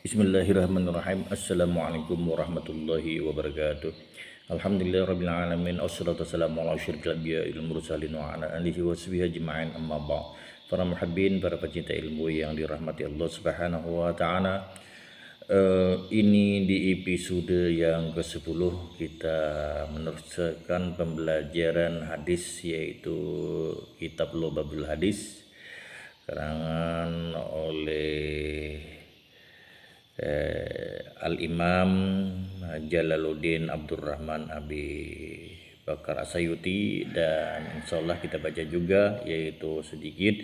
Bismillahirrahmanirrahim. Assalamualaikum warahmatullahi wabarakatuh. Alhamdulillah rabbil alamin wassalatu wassalamu ala asyrofil anbiya'i wal mursalin wa ala alihi wa ajma'in amma ba'd. Para muhibbin, para pecinta ilmu yang dirahmati Allah Subhanahu wa taala. Uh, ini di episode yang ke-10 kita meneruskan pembelajaran hadis yaitu kitab Lobabul Hadis karangan oleh eh, Al Imam Jalaluddin Abdurrahman Abi Bakar Asayuti dan insya Allah kita baca juga yaitu sedikit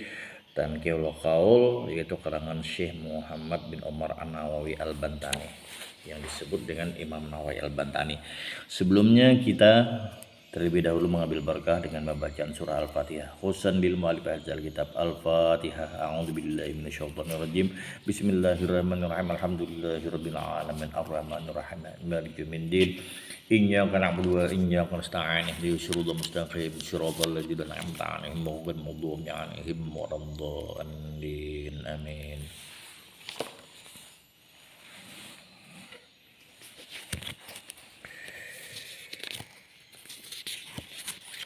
dan Kaul yaitu karangan Syekh Muhammad bin Omar An-Nawawi Al-Bantani yang disebut dengan Imam Nawawi Al-Bantani. Sebelumnya kita Terlebih dahulu mengambil berkah dengan membacaan surah Al-Fatihah. Khususan bil mu'alif azal kitab Al-Fatihah. A'udzubillahi rajim. Bismillahirrahmanirrahim. Alhamdulillahirabbil alamin. Arrahmanirrahim. Maliki yaumiddin. Iyyaka na'budu wa iyyaka nasta'in. Ihdinas siratal mustaqim. Siratal ladzina an'amta 'alaihim ghairil maghdubi 'alaihim waladdallin. Amin.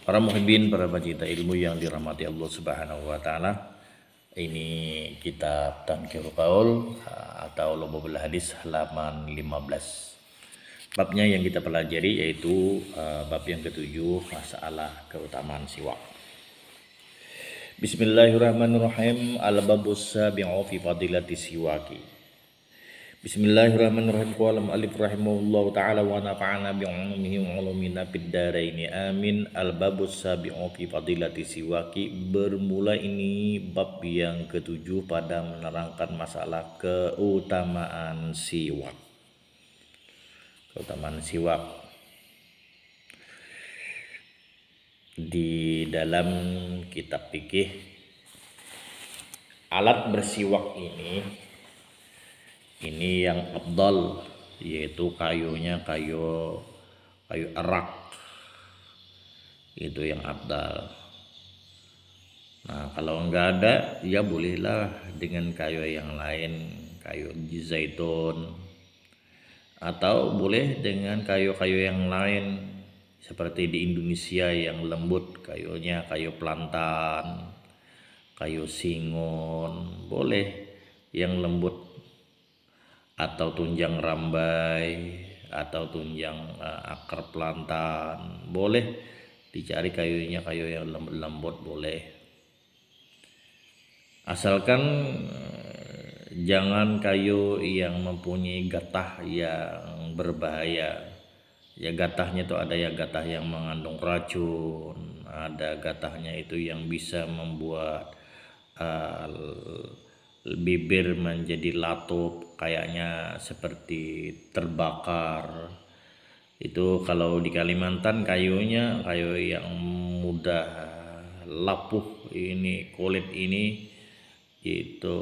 Para muhibbin, para pencinta ilmu yang dirahmati Allah Subhanahu wa taala. Ini kitab Tanqirul Qaul eh, atau Lubabul Hadis halaman 15. Babnya yang kita pelajari yaitu uh, bab yang ketujuh masalah keutamaan siwak. Bismillahirrahmanirrahim. Al-babu sabi'u fi fadilati siwaki. Bismillahirrahmanirrahim. lam alif rahimahullahu taala wa nafa'ana bi 'ilmihi wa ulumina fid daraini. Amin. Al-babus sabi'u fi fadilati siwaki. Bermula ini bab yang ketujuh pada menerangkan masalah keutamaan siwak. Keutamaan siwak di dalam kitab fikih alat bersiwak ini ini yang abdal yaitu kayunya kayu kayu erak itu yang abdal nah kalau enggak ada ya bolehlah dengan kayu yang lain kayu zaitun atau boleh dengan kayu-kayu yang lain seperti di Indonesia yang lembut kayunya kayu plantan kayu singon boleh yang lembut atau tunjang rambai atau tunjang uh, akar pelantan boleh dicari kayunya kayu yang lembut lembut boleh asalkan uh, jangan kayu yang mempunyai gatah yang berbahaya ya gatahnya itu ada ya gatah yang mengandung racun ada gatahnya itu yang bisa membuat uh, bibir menjadi latup kayaknya seperti terbakar itu kalau di Kalimantan kayunya kayu yang mudah lapuh ini kulit ini itu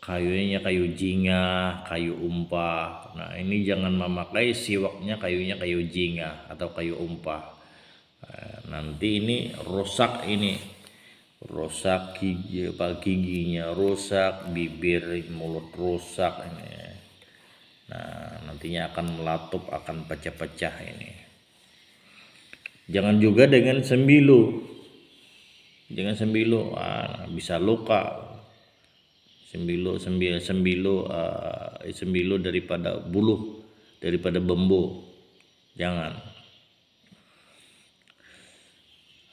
kayunya kayu jinga kayu umpah nah ini jangan memakai siwaknya kayunya kayu jinga atau kayu umpah nah, nanti ini rusak ini rusak gigi, apa giginya rusak, bibir, mulut rusak ini. Nah, nantinya akan melatup, akan pecah-pecah ini. Jangan juga dengan sembilu. Jangan sembilu, ah, bisa luka. Sembilu, sembilu, sembilu, ah, sembilu daripada bulu, daripada bembu. Jangan.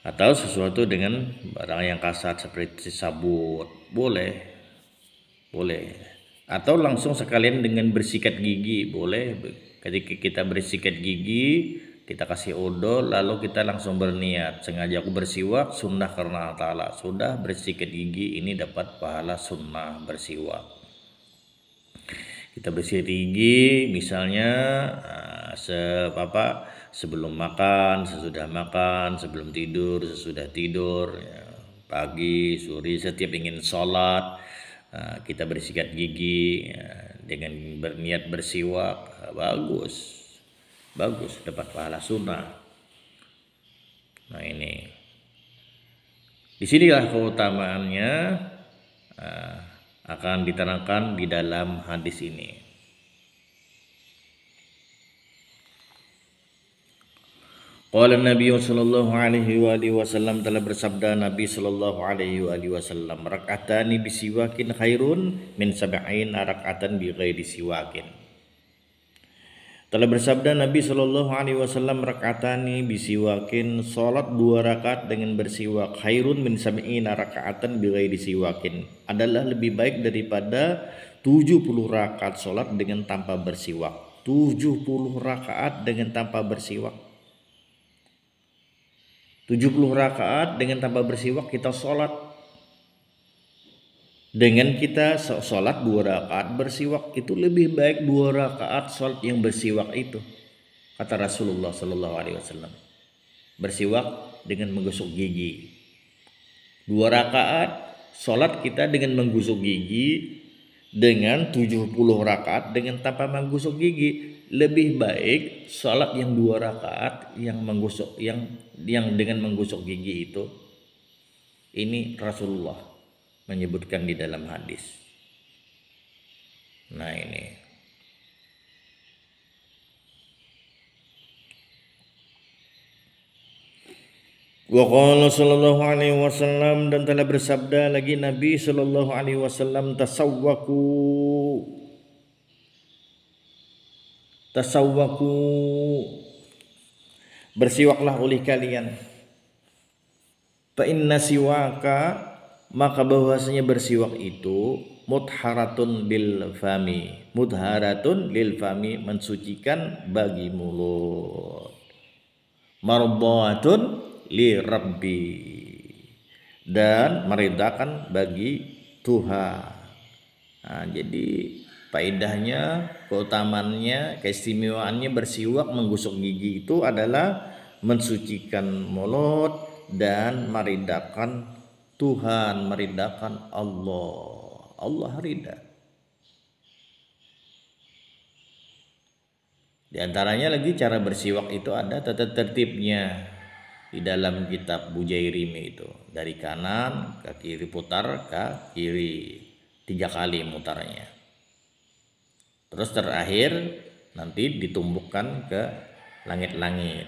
atau sesuatu dengan barang yang kasar seperti sabut boleh boleh atau langsung sekalian dengan bersikat gigi boleh ketika kita bersikat gigi kita kasih odol lalu kita langsung berniat sengaja aku bersiwak sunnah karena ta'ala sudah bersikat gigi ini dapat pahala sunnah bersiwak kita bersih gigi misalnya eh, sepapa sebelum makan, sesudah makan, sebelum tidur, sesudah tidur, ya, pagi, sore, setiap ingin sholat, eh, kita bersikat gigi ya, dengan berniat bersiwak, eh, bagus, bagus, dapat pahala sunnah. Nah ini, disinilah keutamaannya eh, akan diterangkan di dalam hadis ini. Qala Nabi sallallahu alaihi wa alihi wasallam telah bersabda Nabi sallallahu alaihi wa alihi wasallam rak'atani bisiwakin khairun min sab'ain rak'atan bi ghairi siwakin. Telah bersabda Nabi sallallahu alaihi wasallam rak'atani bisiwakin salat dua rakaat dengan bersiwak khairun min sab'ain rak'atan bi ghairi siwakin adalah lebih baik daripada 70 rakaat salat dengan tanpa bersiwak. 70 rakaat dengan tanpa bersiwak 70 rakaat dengan tanpa bersiwak kita sholat dengan kita sholat dua rakaat bersiwak itu lebih baik dua rakaat sholat yang bersiwak itu kata Rasulullah Shallallahu Alaihi Wasallam bersiwak dengan menggosok gigi dua rakaat sholat kita dengan menggosok gigi dengan 70 rakaat dengan tanpa menggosok gigi lebih baik sholat yang dua rakaat yang menggosok yang yang dengan menggosok gigi itu ini Rasulullah menyebutkan di dalam hadis. Nah ini Waqala sallallahu alaihi wasallam dan telah bersabda lagi Nabi sallallahu alaihi wasallam tasawwaku tasawwaku bersiwaklah oleh kalian fa inna siwaka maka bahwasanya bersiwak itu mutharatun bil fami mutharatun lil fami mensucikan bagi mulut marbatun li rabbi dan meredakan bagi Tuhan nah, jadi Faedahnya, keutamannya, keistimewaannya bersiwak menggosok gigi itu adalah mensucikan mulut dan meridakan Tuhan, meridakan Allah. Allah ridha. Di antaranya lagi cara bersiwak itu ada tata tertibnya di dalam kitab Bujairimi itu. Dari kanan ke kiri putar ke kiri tiga kali mutarnya. Terus terakhir nanti ditumbuhkan ke langit-langit.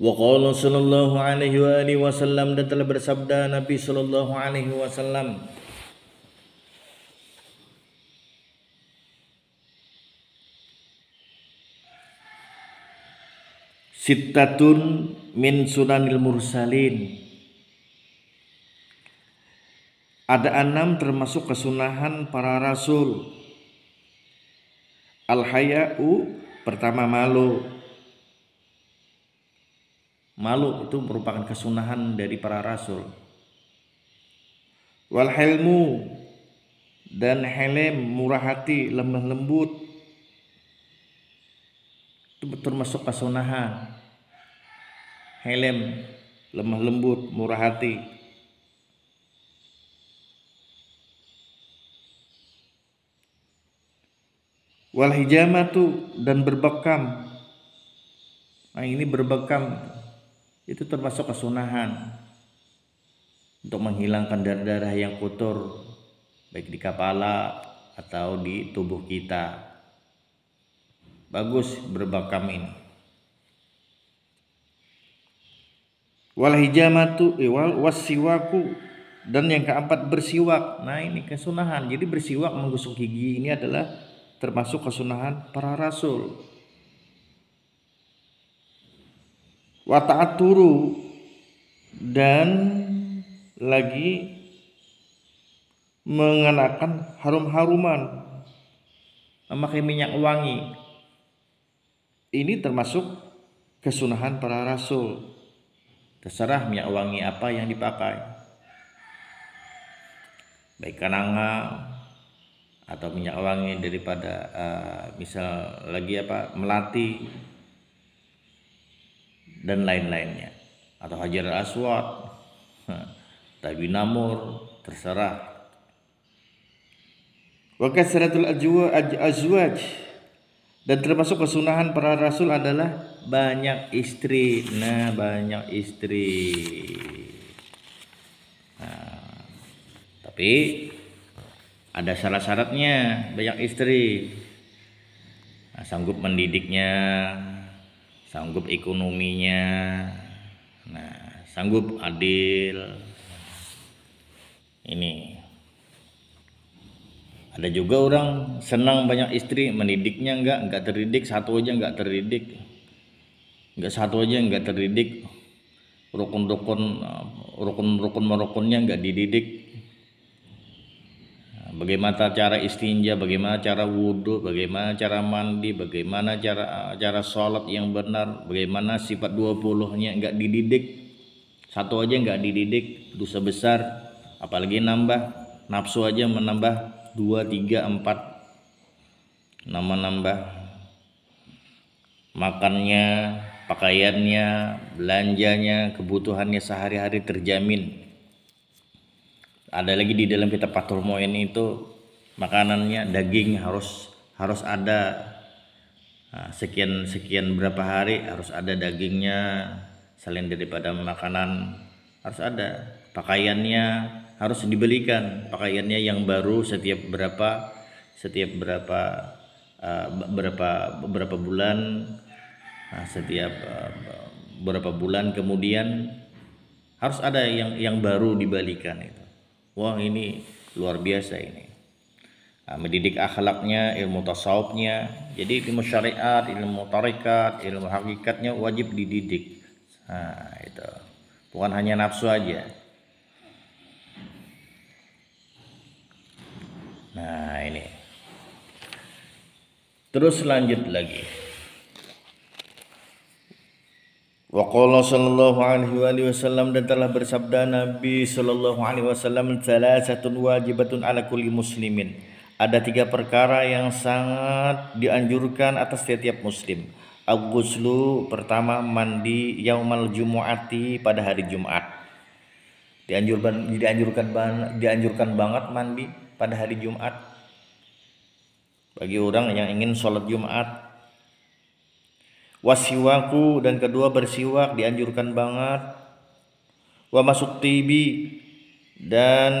Wa qala sallallahu alaihi wa alihi wasallam dan telah bersabda Nabi sallallahu alaihi wasallam Sittatun min sunanil mursalin ada enam termasuk kesunahan para rasul. Al-haya'u pertama malu. Malu itu merupakan kesunahan dari para rasul. Wal helmu dan helem murah hati lemah lembut itu termasuk kesunahan helem lemah lembut murah hati wal hijamatu dan berbekam nah ini berbekam itu termasuk kesunahan untuk menghilangkan darah-darah yang kotor baik di kepala atau di tubuh kita bagus berbekam ini wal hijamatu eh, wal wasiwaku dan yang keempat bersiwak nah ini kesunahan jadi bersiwak menggosok gigi ini adalah termasuk kesunahan para rasul. Wataat turu dan lagi mengenakan harum-haruman memakai minyak wangi. Ini termasuk kesunahan para rasul. Terserah minyak wangi apa yang dipakai. Baik kenanga atau minyak wangi daripada uh, misal lagi apa melati dan lain-lainnya atau hajar aswad tabi namur terserah wa seratul azwaj dan termasuk kesunahan para rasul adalah banyak istri nah banyak istri nah, tapi ada syarat-syaratnya banyak istri nah, sanggup mendidiknya sanggup ekonominya nah sanggup adil ini ada juga orang senang banyak istri mendidiknya enggak enggak terdidik satu aja enggak terdidik enggak satu aja enggak terdidik rukun-rukun rukun-rukun merukunnya enggak dididik bagaimana cara istinja, bagaimana cara wudhu, bagaimana cara mandi, bagaimana cara cara sholat yang benar, bagaimana sifat 20-nya nggak dididik. Satu aja nggak dididik, dosa besar, apalagi nambah nafsu aja menambah dua tiga empat nama nambah makannya, pakaiannya, belanjanya, kebutuhannya sehari-hari terjamin ada lagi di dalam kita kitab ini itu makanannya daging harus harus ada nah, sekian sekian berapa hari harus ada dagingnya selain daripada makanan harus ada pakaiannya harus dibelikan pakaiannya yang baru setiap berapa setiap berapa eh, berapa berapa bulan nah, setiap eh, berapa bulan kemudian harus ada yang yang baru dibalikan itu wah ini luar biasa ini nah, mendidik akhlaknya ilmu tasawufnya jadi ilmu syariat ilmu tarikat ilmu hakikatnya wajib dididik nah itu bukan hanya nafsu aja nah ini terus lanjut lagi Wa qala sallallahu alaihi wa wasallam dan telah bersabda Nabi sallallahu alaihi wasallam salasatun wajibatun ala kulli muslimin. Ada tiga perkara yang sangat dianjurkan atas setiap muslim. Al-ghuslu pertama mandi yaumal jumu'ati pada hari Jumat. Dianjurkan dianjurkan dianjurkan banget mandi pada hari Jumat. Bagi orang yang ingin sholat Jumat wasiwaku dan kedua bersiwak dianjurkan banget wa masuk tibi dan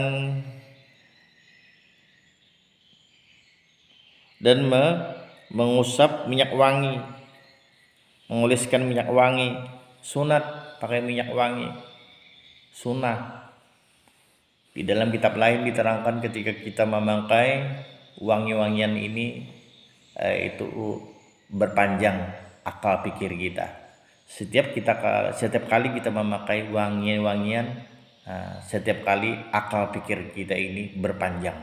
dan me, mengusap minyak wangi menguliskan minyak wangi sunat pakai minyak wangi sunat di dalam kitab lain diterangkan ketika kita memakai wangi-wangian ini eh, itu berpanjang akal pikir kita. Setiap kita setiap kali kita memakai wangian-wangian, eh, setiap kali akal pikir kita ini berpanjang.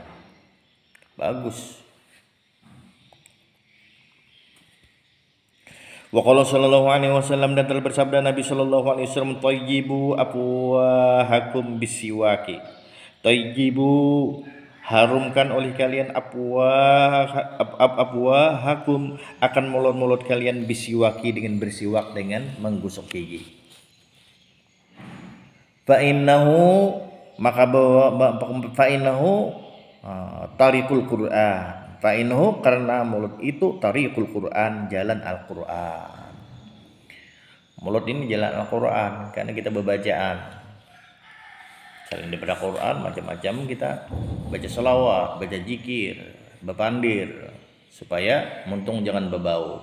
Bagus. Wa qala sallallahu alaihi wasallam dan telah bersabda Nabi sallallahu alaihi wasallam tayyibu afwahakum bisiwaki. Tayyibu harumkan oleh kalian apwa ap, apua hakum akan mulut-mulut kalian bisiwaki dengan bersiwak dengan menggosok gigi. fa'innahu maka bawa fa'innahu tarikul Quran. fa'innahu karena mulut itu tarikul Quran, jalan Al-Quran. Mulut ini jalan Al-Quran karena kita berbacaan selain daripada Quran macam-macam kita baca selawat baca zikir berpandir supaya muntung jangan berbau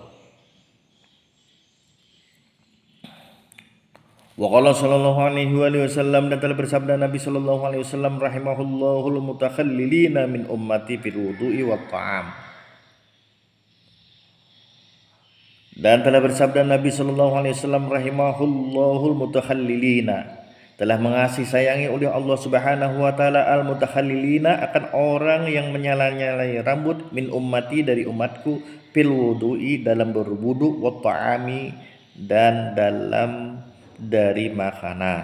Wa qala sallallahu alaihi wa sallam dan telah bersabda Nabi sallallahu alaihi wasallam rahimahullahu mutakhallilina min ummati fil wudu'i wa ta'am. Dan telah bersabda Nabi sallallahu alaihi wasallam rahimahullahu mutakhallilina telah mengasih sayangi oleh Allah Subhanahu wa taala al-mutakhallilina akan orang yang menyala-nyalai rambut min ummati dari umatku fil wudu'i dalam berwudu wa ta'ami dan dalam dari makanan.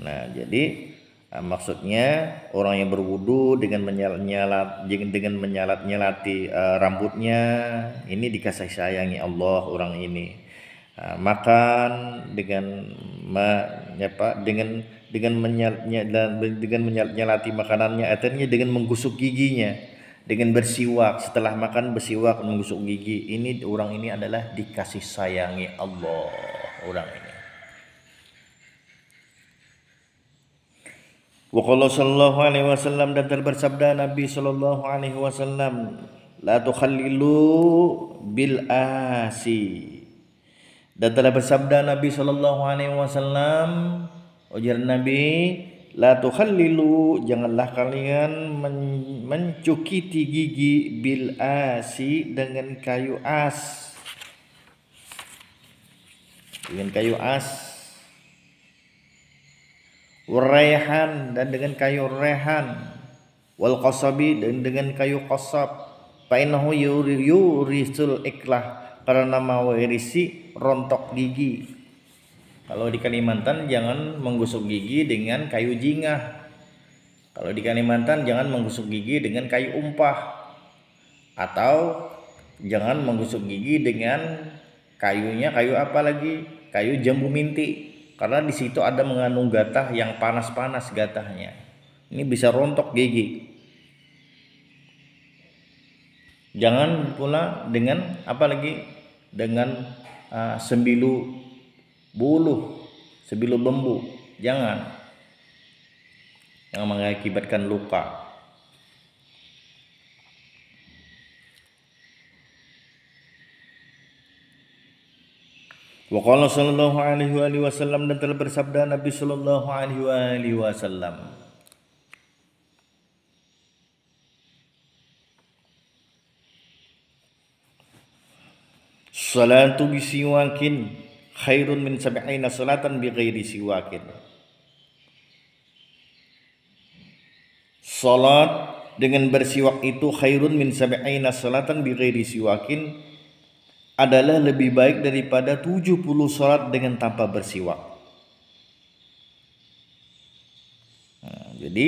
Nah, jadi ah, maksudnya orang yang berwudu dengan menyalat dengan menyalat-nyalati ah, rambutnya ini dikasih sayangi Allah orang ini Ah, makan dengan menyapa dengan dengan menyal, dengan menyelati makanannya artinya dengan menggusuk giginya dengan bersiwak setelah makan bersiwak menggusuk gigi ini orang ini adalah dikasih sayangi Allah orang ini Wa qala sallallahu alaihi wasallam dan terbersabda Nabi sallallahu alaihi wasallam la tukhallilu bil asi dan telah bersabda Nabi Shallallahu Alaihi Wasallam, ujar Nabi, la tukhallilu janganlah kalian men mencukiti gigi bil asi dengan kayu as. Dengan kayu as. rehan dan dengan kayu rehan. Wal kosabi dan dengan kayu qasab. yuri yurisul iklah karena mawarisi rontok gigi. Kalau di Kalimantan jangan menggosok gigi dengan kayu jingah. Kalau di Kalimantan jangan menggosok gigi dengan kayu umpah. Atau jangan menggosok gigi dengan kayunya kayu apa lagi? Kayu jambu minti. Karena di situ ada mengandung gatah yang panas-panas gatahnya. Ini bisa rontok gigi. Jangan pula dengan apa lagi? Dengan Ah, sembilu bulu, sembilu bembu, jangan yang mengakibatkan luka. Waqala sallallahu alaihi wa wasallam dan telah bersabda Nabi sallallahu alaihi wa wasallam Salatu bisiwakin khairun min sab'ina salatan bi ghairi siwakin. Salat dengan bersiwak itu khairun min sab'ina salatan bi ghairi siwakin adalah lebih baik daripada 70 salat dengan tanpa bersiwak. Nah, jadi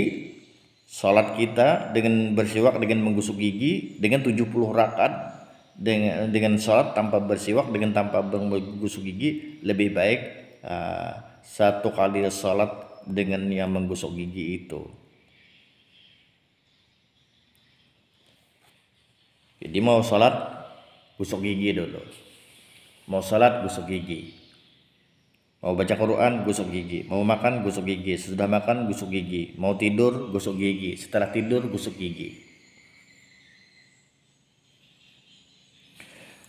salat kita dengan bersiwak dengan menggosok gigi dengan 70 rakaat dengan dengan sholat tanpa bersiwak dengan tanpa menggosok gigi lebih baik uh, satu kali sholat dengan yang menggosok gigi itu jadi mau sholat gosok gigi dulu mau sholat gosok gigi mau baca Quran gosok gigi mau makan gosok gigi sesudah makan gosok gigi mau tidur gosok gigi setelah tidur gosok gigi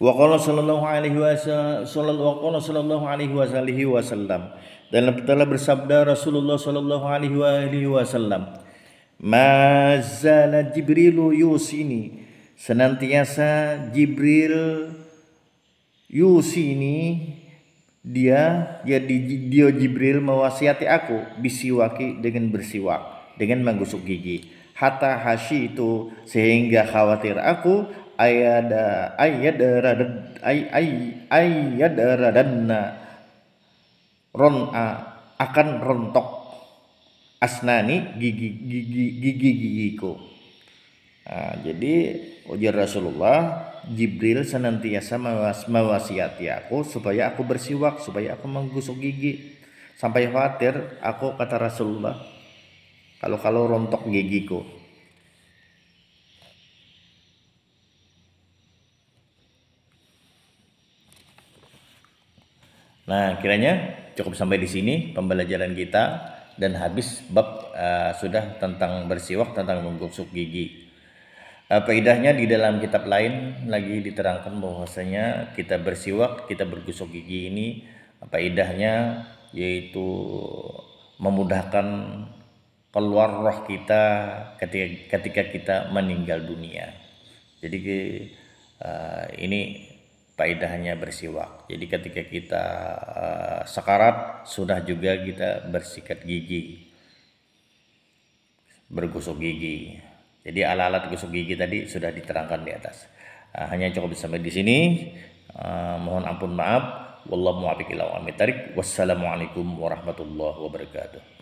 Wa qala sallallahu alaihi wasallam sallallahu alaihi wasallam dalam telah bersabda Rasulullah sallallahu alaihi wasallam Mazala Jibrilu yusini senantiasa Jibril yusini dia jadi ya dia Jibril mewasiati aku bisiwaki dengan bersiwak dengan menggosok gigi hatta hashi itu sehingga khawatir aku ayada ayadaradan ay ay ron a akan rontok asnani gigi gigi gigi gigiku nah, jadi ujar Rasulullah Jibril senantiasa mewas, mewasiati aku supaya aku bersiwak supaya aku menggusuk gigi sampai khawatir aku kata Rasulullah kalau kalau rontok gigiku Nah, kiranya cukup sampai di sini pembelajaran kita dan habis bab uh, sudah tentang bersiwak, tentang menggosok gigi. Uh, faedahnya di dalam kitab lain lagi diterangkan bahwasanya kita bersiwak, kita bergosok gigi ini apa idahnya yaitu memudahkan keluar roh kita ketika ketika kita meninggal dunia. Jadi uh, ini Paidahnya bersiwak. Jadi ketika kita uh, sekarat sudah juga kita bersikat gigi, bergosok gigi. Jadi alat-alat gosok gigi tadi sudah diterangkan di atas. Uh, hanya cukup sampai di sini. Uh, mohon ampun maaf. Wallahu a'lam Wassalamualaikum warahmatullahi wabarakatuh.